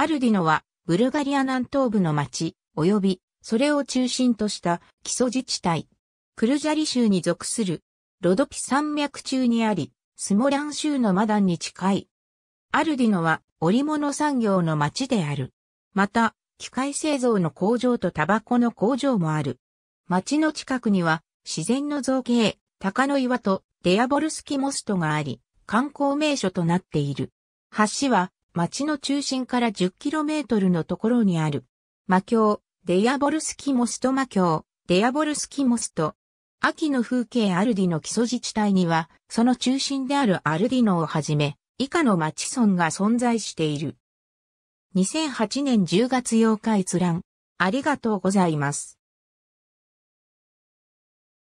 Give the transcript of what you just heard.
アルディノは、ブルガリア南東部の町、及び、それを中心とした基礎自治体。クルジャリ州に属する、ロドピ山脈中にあり、スモラン州のマダンに近い。アルディノは織物産業の町である。また、機械製造の工場とタバコの工場もある。町の近くには自然の造形、鷹の岩とデアボルスキモストがあり、観光名所となっている。橋は町の中心から 10km のところにある、魔境、デヤボルスキモスト魔境、デヤボルスキモスト。秋の風景アルディの基礎自治体には、その中心であるアルディノをはじめ、以下の町村が存在している。2008年10月8日閲覧。ありがとうございます。